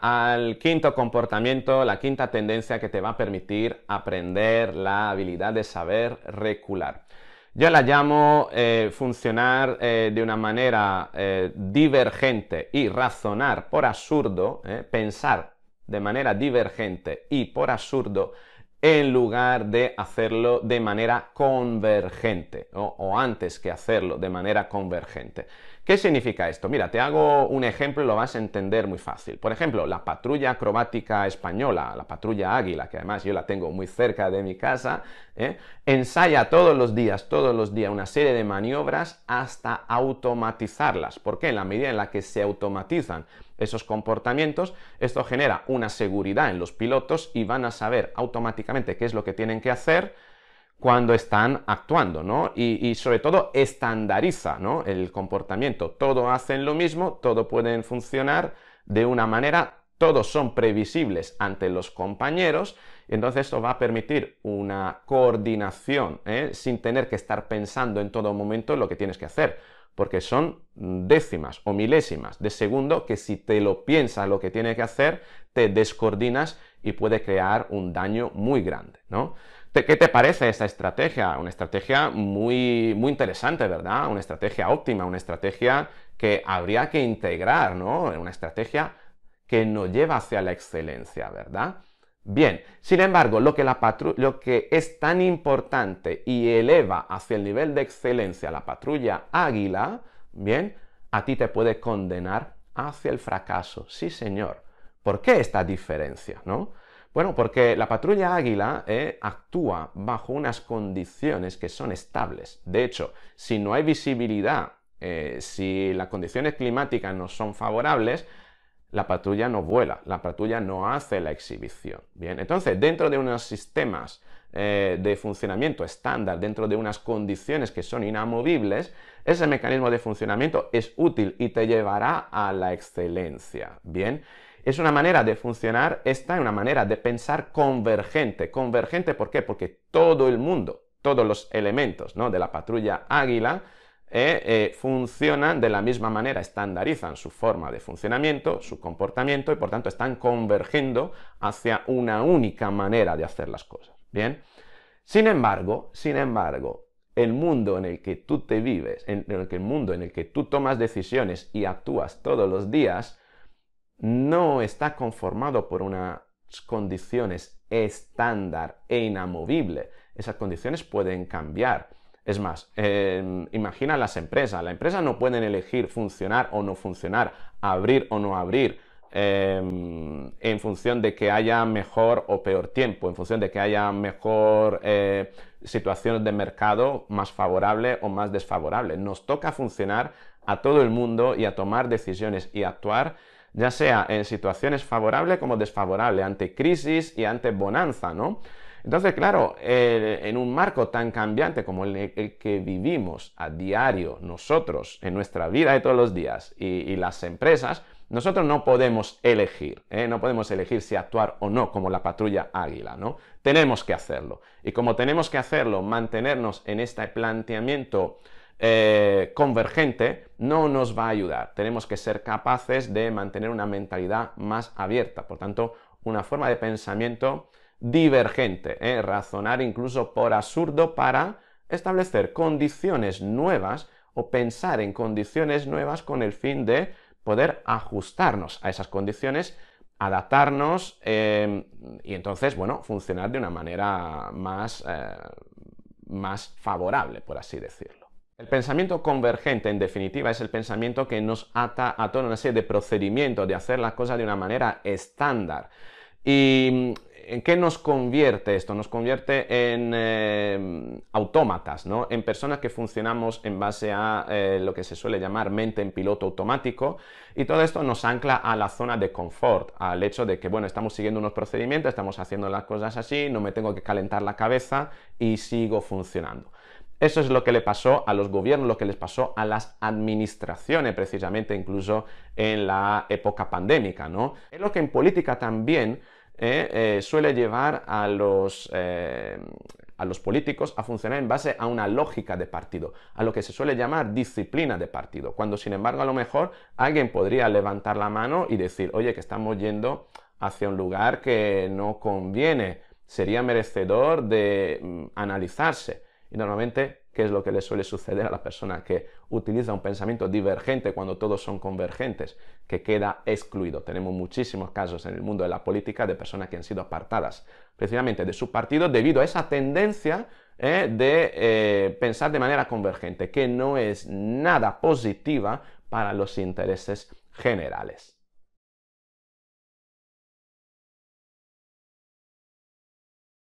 al quinto comportamiento, la quinta tendencia que te va a permitir aprender la habilidad de saber recular. Yo la llamo eh, funcionar eh, de una manera eh, divergente y razonar por absurdo, pensar de manera divergente y por absurdo en lugar de hacerlo de manera convergente o antes que hacerlo de manera convergente. ¿Qué significa esto? Mira, te hago un ejemplo y lo vas a entender muy fácil. Por ejemplo, la patrulla acrobática española, la patrulla águila, que además yo la tengo muy cerca de mi casa, ¿eh? ensaya todos los días, todos los días, una serie de maniobras hasta automatizarlas. ¿Por qué? En la medida en la que se automatizan, esos comportamientos. Esto genera una seguridad en los pilotos y van a saber automáticamente qué es lo que tienen que hacer cuando están actuando, ¿no? Y, sobre todo estandariza, ¿no? El comportamiento. Todo hacen lo mismo, todo pueden funcionar de una manera, todos son previsibles ante los compañeros, entonces esto va a permitir una coordinación ¿eh? sin tener que estar pensando en todo momento lo que tienes que hacer porque son décimas o milésimas de segundo que si te lo piensas lo que tiene que hacer, te descoordinas y puede crear un daño muy grande, ¿no? ¿Qué te parece esta estrategia? Una estrategia muy, muy interesante, ¿verdad? Una estrategia óptima, una estrategia que habría que integrar, ¿no? Una estrategia que nos lleva hacia la excelencia, ¿verdad? Bien, sin embargo, lo que, es tan importante y eleva hacia el nivel de excelencia la patrulla águila, bien, a ti te puede condenar hacia el fracaso. Sí, señor. ¿Por qué esta diferencia, no? Bueno, porque la patrulla águila eh, actúa bajo unas condiciones que son estables. De hecho, si no hay visibilidad, eh, si las condiciones climáticas no son favorables, la patrulla no vuela, la patrulla no hace la exhibición. Bien, entonces, dentro de unos sistemas eh, de funcionamiento estándar, dentro de unas condiciones que son inamovibles, ese mecanismo de funcionamiento es útil y te llevará a la excelencia. Bien, es una manera de funcionar, esta es una manera de pensar convergente. Convergente, ¿por qué? Porque todo el mundo, todos los elementos ¿no? de la patrulla águila, eh, eh, funcionan de la misma manera, estandarizan su forma de funcionamiento, su comportamiento y por tanto están convergiendo hacia una única manera de hacer las cosas. Bien. Sin embargo, sin embargo, el mundo en el que tú te vives, en el, que el mundo en el que tú tomas decisiones y actúas todos los días, no está conformado por unas condiciones estándar e inamovible. Esas condiciones pueden cambiar es más, em, imagina las empresas. Las empresas no pueden elegir funcionar o no funcionar, abrir o no abrir, em, en función de que haya mejor o peor tiempo, en función de que haya mejor eh, situación de mercado más favorable o más desfavorable. Nos toca funcionar a todo el mundo y a tomar decisiones y actuar ya sea en situaciones favorables como desfavorables, ante crisis y ante bonanza, ¿no? Entonces, claro, en un marco tan cambiante como el, que vivimos a diario nosotros, en nuestra vida de todos los días y, las empresas, nosotros no podemos elegir, ¿eh? no podemos elegir si actuar o no como la patrulla águila, ¿no? Tenemos que hacerlo. Y como tenemos que hacerlo, mantenernos en este planteamiento eh, convergente no nos va a ayudar. Tenemos que ser capaces de mantener una mentalidad más abierta, por tanto, una forma de pensamiento divergente, ¿eh? razonar incluso por absurdo para establecer condiciones nuevas o pensar en condiciones nuevas con el fin de poder ajustarnos a esas condiciones, adaptarnos em, y entonces, bueno, funcionar de una manera más, eh, más favorable, por así decirlo. El pensamiento convergente, en definitiva, es el pensamiento que nos ata a toda una serie de procedimientos, de hacer las cosas de una manera estándar. Y ¿en qué nos convierte esto? Nos convierte en eh, autómatas, ¿no? En personas que funcionamos en base a eh, lo que se suele llamar mente en piloto automático y todo esto nos ancla a la zona de confort, al hecho de que, bueno, estamos siguiendo unos procedimientos, estamos haciendo las cosas así, no me tengo que calentar la cabeza y sigo funcionando. Eso es lo que le pasó a los gobiernos, lo que les pasó a las administraciones, precisamente incluso en la época pandémica, ¿no? Es lo que en política también eh, eh, suele llevar a los, eh, a los políticos a funcionar en base a una lógica de partido, a lo que se suele llamar disciplina de partido, cuando sin embargo a lo mejor alguien podría levantar la mano y decir, oye, que estamos yendo hacia un lugar que no conviene, sería merecedor de mm, analizarse. Y normalmente que es lo que le suele suceder a la persona que utiliza un pensamiento divergente cuando todos son convergentes, que queda excluido. Tenemos muchísimos casos en el mundo de la política de personas que han sido apartadas precisamente de su partido debido a esa tendencia eh, de eh, pensar de manera convergente, que no es nada positiva para los intereses generales.